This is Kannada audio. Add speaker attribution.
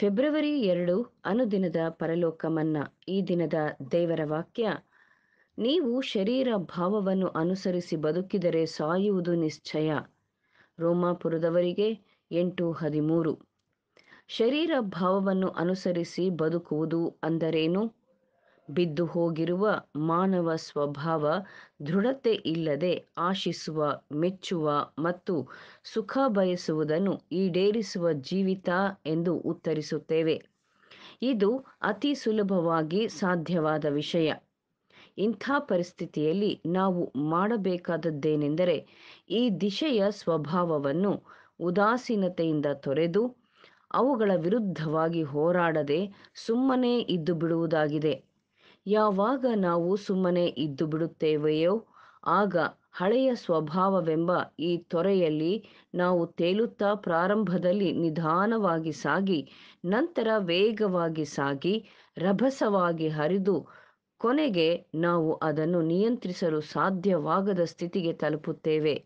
Speaker 1: ಫೆಬ್ರವರಿ ಎರಡು ಅನುದಿನದ ಪರಲೋಕ ಮನ್ನಾ ಈ ದಿನದ ದೇವರ ವಾಕ್ಯ ನೀವು ಶರೀರ ಭಾವವನ್ನು ಅನುಸರಿಸಿ ಬದುಕಿದರೆ ಸಾಯುವುದು ನಿಶ್ಚಯ ರೋಮಾಪುರದವರಿಗೆ ಎಂಟು ಹದಿಮೂರು ಶರೀರ ಭಾವವನ್ನು ಅನುಸರಿಸಿ ಬದುಕುವುದು ಅಂದರೇನು ಬಿದ್ದು ಹೋಗಿರುವ ಮಾನವ ಸ್ವಭಾವ ದೃಢತೆ ಇಲ್ಲದೆ ಆಶಿಸುವ ಮೆಚ್ಚುವ ಮತ್ತು ಸುಖ ಬಯಸುವುದನ್ನು ಈಡೇರಿಸುವ ಜೀವಿತ ಎಂದು ಉತ್ತರಿಸುತ್ತೇವೆ ಇದು ಅತಿ ಸುಲಭವಾಗಿ ಸಾಧ್ಯವಾದ ವಿಷಯ ಇಂಥ ಪರಿಸ್ಥಿತಿಯಲ್ಲಿ ನಾವು ಮಾಡಬೇಕಾದದ್ದೇನೆಂದರೆ ಈ ದಿಶೆಯ ಸ್ವಭಾವವನ್ನು ಉದಾಸೀನತೆಯಿಂದ ತೊರೆದು ಅವುಗಳ ವಿರುದ್ಧವಾಗಿ ಹೋರಾಡದೆ ಸುಮ್ಮನೆ ಇದ್ದು ಬಿಡುವುದಾಗಿದೆ ಯಾವಾಗ ನಾವು ಸುಮ್ಮನೆ ಇದ್ದು ಬಿಡುತ್ತೇವೆಯೋ ಆಗ ಹಳೆಯ ಸ್ವಭಾವವೆಂಬ ಈ ತೊರೆಯಲ್ಲಿ ನಾವು ತೇಲುತ್ತಾ ಪ್ರಾರಂಭದಲ್ಲಿ ನಿಧಾನವಾಗಿ ಸಾಗಿ ನಂತರ ವೇಗವಾಗಿ ಸಾಗಿ ರಭಸವಾಗಿ ಹರಿದು ಕೊನೆಗೆ ನಾವು ಅದನ್ನು ನಿಯಂತ್ರಿಸಲು ಸಾಧ್ಯವಾಗದ ಸ್ಥಿತಿಗೆ ತಲುಪುತ್ತೇವೆ